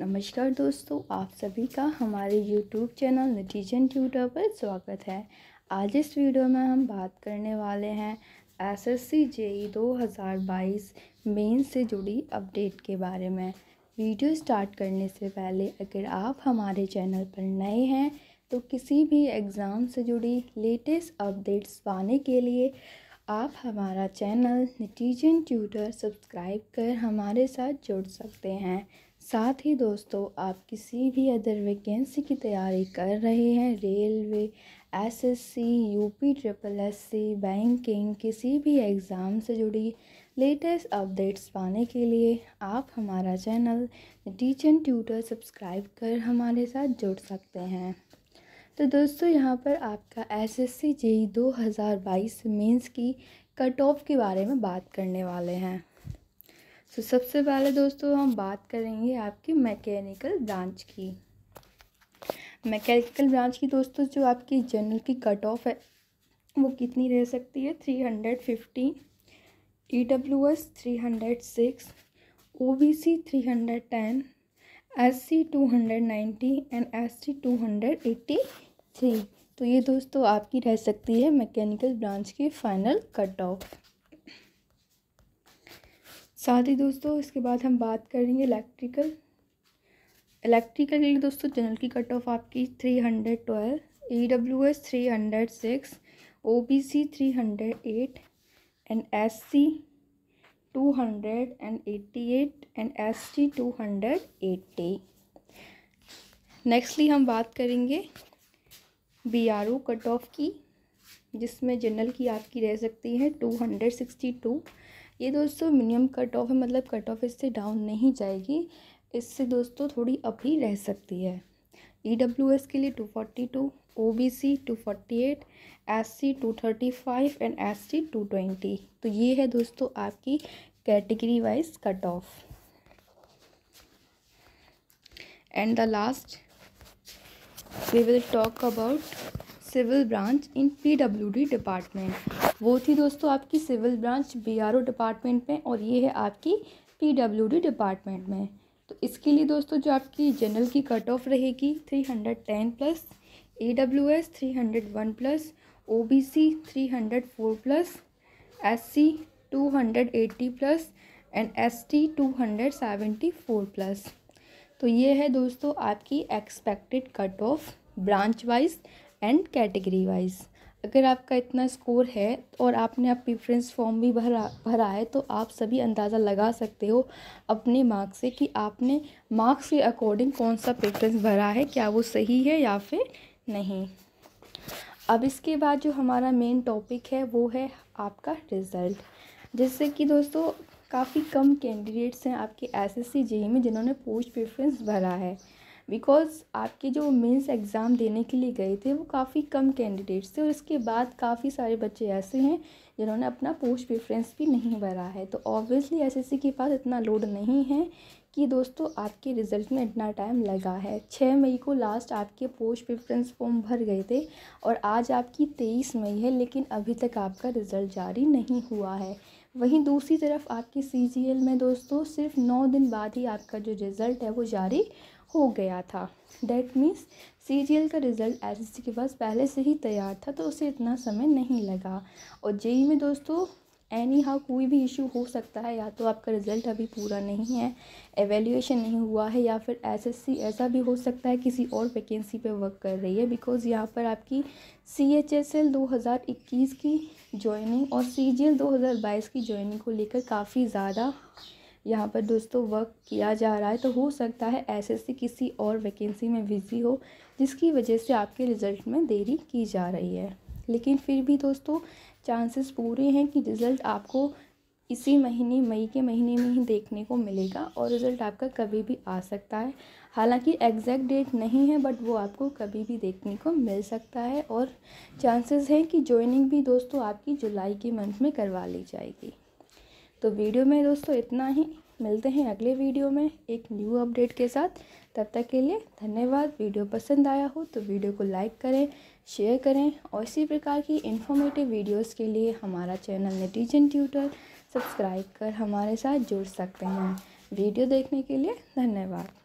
नमस्कार दोस्तों आप सभी का हमारे यूट्यूब चैनल नतीजन ट्यूटर पर स्वागत है आज इस वीडियो में हम बात करने वाले हैं एस एस सी जेई बाईस मेन से जुड़ी अपडेट के बारे में वीडियो स्टार्ट करने से पहले अगर आप हमारे चैनल पर नए हैं तो किसी भी एग्ज़ाम से जुड़ी लेटेस्ट अपडेट्स पाने के लिए आप हमारा चैनल नतीजन ट्यूटर सब्सक्राइब कर हमारे साथ जुड़ सकते हैं साथ ही दोस्तों आप किसी भी अदर वैकेंसी की तैयारी कर रहे हैं railway SSC UP triple C banking किसी भी एग्ज़ाम से जुड़ी लेटेस्ट अपडेट्स पाने के लिए आप हमारा channel teach and tutor subscribe कर हमारे साथ जुड़ सकते हैं तो दोस्तों यहाँ पर आपका एस एस सी जी दो हज़ार बाईस की कट ऑफ के बारे में बात करने वाले हैं सो so, सबसे पहले दोस्तों हम बात करेंगे आपकी मैकेनिकल ब्रांच की मैकेनिकल ब्रांच की दोस्तों जो आपकी जनरल की कट ऑफ है वो कितनी रह सकती है three hundred fifty E W S three hundred six O B C three hundred ten S C two hundred ninety and S C two hundred eighty three तो ये दोस्तों आपकी रह सकती है मैकेनिकल ब्रांच की फाइनल कट ऑफ साथ ही दोस्तों इसके बाद हम बात करेंगे इलेक्ट्रिकल इलेक्ट्रिकल के लिए दोस्तों जनरल की कट ऑफ आपकी three hundred twelve E W S three hundred six O B C three hundred eight and S C two hundred and eighty eight and S T two hundred eighty nextly हम बात करेंगे B R O cut off की जिसमें general की आपकी रह सकती है टू हंड्रेड सिक्सटी टू ये दोस्तों मिनिमम कट ऑफ है मतलब कट ऑफ इससे डाउन नहीं जाएगी इससे दोस्तों थोड़ी अप ही रह सकती है ई डब्ल्यू एस के लिए two forty two O B C two forty eight S C two thirty five and S C two twenty तो ये है दोस्तों आपकी category wise cut off and the last we will talk about civil branch in PWD department वो थी दोस्तों आपकी civil branch BRO department में और ये है आपकी पीडब्ल्यूडी डिपार्टमेंट में तो इसके लिए दोस्तों जो आपकी जनरल की कट ऑफ रहेगी three hundred ten plus A W S three hundred one plus O B C three hundred four plus S C two hundred eighty plus and S T two hundred seventy four plus तो ये है दोस्तों आपकी expected cut off branch wise and category wise अगर आपका इतना score है और आपने आप प्रिफ्रेंस फॉर्म भी भरा भरा है तो आप सभी अंदाज़ा लगा सकते हो अपने मार्क्स से कि आपने मार्क्स के अकॉर्डिंग कौन सा प्रिफ्रेंस भरा है क्या वो सही है या फिर नहीं अब इसके बाद जो हमारा मेन टॉपिक है वो है आपका रिज़ल्ट जैसे कि दोस्तों काफ़ी कम कैंडिडेट्स हैं आपके एस एस e में जिन्होंने पोस्ट प्रेफरेंस भरा है बिकॉज़ आपके जो मेंस एग्ज़ाम देने के लिए गए थे वो काफ़ी कम कैंडिडेट्स थे और इसके बाद काफ़ी सारे बच्चे ऐसे हैं जिन्होंने अपना पोस्ट प्रेफरेंस भी नहीं भरा है तो ऑब्वियसली एसएससी के पास इतना लोड नहीं है कि दोस्तों आपके रिज़ल्ट में इतना टाइम लगा है छः मई को लास्ट आपके पोस्ट प्रेफरेंस फॉर्म भर गए थे और आज आपकी तेईस मई है लेकिन अभी तक आपका रिज़ल्ट जारी नहीं हुआ है वहीं दूसरी तरफ आपके सी में दोस्तों सिर्फ नौ दिन बाद ही आपका जो रिज़ल्ट है वो जारी हो गया था that means C G L का रिज़ल्ट एस एस सी के पास पहले से ही तैयार था तो उसे इतना समय नहीं लगा और जेई e में दोस्तों एनी हाउ कोई भी इशू हो सकता है या तो आपका रिज़ल्ट अभी पूरा नहीं है एवेल्यूशन नहीं हुआ है या फिर एसएससी ऐसा भी हो सकता है किसी और वैकेंसी पे वर्क कर रही है बिकॉज़ यहाँ पर आपकी सी एच एस एल दो हज़ार इक्कीस की जॉइनिंग और सी जी एल दो हज़ार बाईस की जॉइनिंग को लेकर काफ़ी ज़्यादा यहाँ पर दोस्तों वर्क किया जा रहा है तो हो सकता है ऐसे से किसी और वैकेंसी में बिज़ी हो जिसकी वजह से आपके रिज़ल्ट में देरी की जा रही है लेकिन फिर भी दोस्तों चांसेस पूरे हैं कि रिज़ल्ट आपको इसी महीने मई के महीने में ही देखने को मिलेगा और रिज़ल्ट आपका कभी भी आ सकता है हालांकि एग्जैक्ट डेट नहीं है बट वो आपको कभी भी देखने को मिल सकता है और चांसेस हैं कि ज्वाइनिंग भी दोस्तों आपकी जुलाई के मंथ में करवा ली जाएगी तो वीडियो में दोस्तों इतना ही मिलते हैं अगले वीडियो में एक न्यू अपडेट के साथ तब तक के लिए धन्यवाद वीडियो पसंद आया हो तो वीडियो को लाइक करें शेयर करें और इसी प्रकार की इन्फॉर्मेटिव वीडियोस के लिए हमारा चैनल नटीजन ट्यूटर सब्सक्राइब कर हमारे साथ जुड़ सकते हैं वीडियो देखने के लिए धन्यवाद